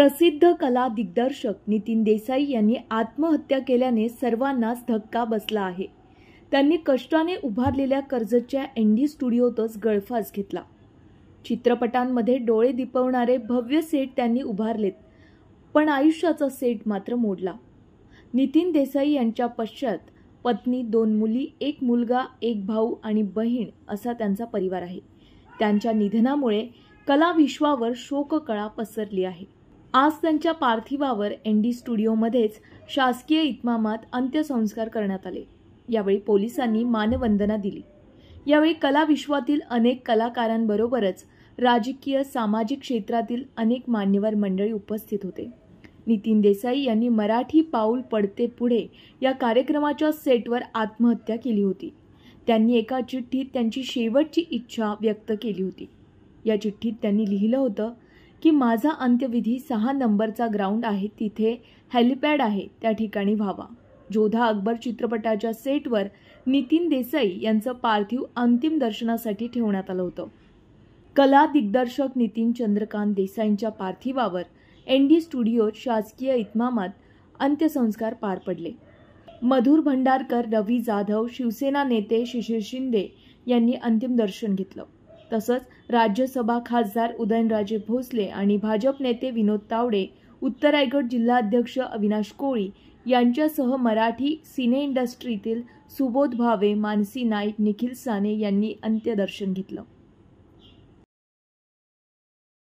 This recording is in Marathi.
प्रसिद्ध कला दिग्दर्शक नितीन देसाई यांनी आत्महत्या केल्याने सर्वांनाच धक्का बसला आहे त्यांनी कष्टाने उभारलेल्या कर्जतच्या एनडी स्टुडिओतच गळफास घेतला चित्रपटांमध्ये डोळे दिपवणारे भव्य सेट त्यांनी उभारलेत पण आयुष्याचा सेट मात्र मोडला नितीन देसाई यांच्या पश्चात पत्नी दोन मुली एक मुलगा एक भाऊ आणि बहीण असा त्यांचा परिवार आहे त्यांच्या निधनामुळे कला विश्वावर शोककळा पसरली आहे आज त्यांच्या पार्थिवावर एन डी स्टुडिओमध्येच शासकीय इतमामात अंत्यसंस्कार करण्यात आले यावेळी पोलिसांनी मानवंदना दिली यावेळी कला विश्वातील अनेक कलाकारांबरोबरच राजकीय सामाजिक क्षेत्रातील अनेक मान्यवर मंडळी उपस्थित होते नितीन देसाई यांनी मराठी पाऊल पडते पुढे या कार्यक्रमाच्या सेटवर आत्महत्या केली होती त्यांनी एका चिठ्ठीत त्यांची शेवटची इच्छा व्यक्त केली होती या चिठ्ठीत त्यांनी लिहिलं होतं की माझा अंत्यविधी सहा नंबरचा ग्राउंड आहे तिथे हेलिपॅड आहे त्या ठिकाणी व्हावा जोधा अकबर चित्रपटाच्या सेटवर नितीन देसाई यांचं पार्थिव अंतिम दर्शनासाठी ठेवण्यात आलं होतं कला दिग्दर्शक नितीन चंद्रकांत देसाईंच्या पार्थिवावर एन डी स्टुडिओत शासकीय इतमामात अंत्यसंस्कार पार पडले मधुर भंडारकर रवी जाधव शिवसेना नेते शिशिर शिंदे यांनी अंतिम दर्शन घेतलं तसंच राज्यसभा खासदार उदयनराजे भोसले आणि भाजप नेते विनोद तावडे उत्तर रायगड जिल्हाध्यक्ष अविनाश कोळी यांच्यासह मराठी सिने इंडस्ट्रीतील सुबोध भावे मानसी नाईक निखिल साने यांनी अंत्यदर्शन घेतलं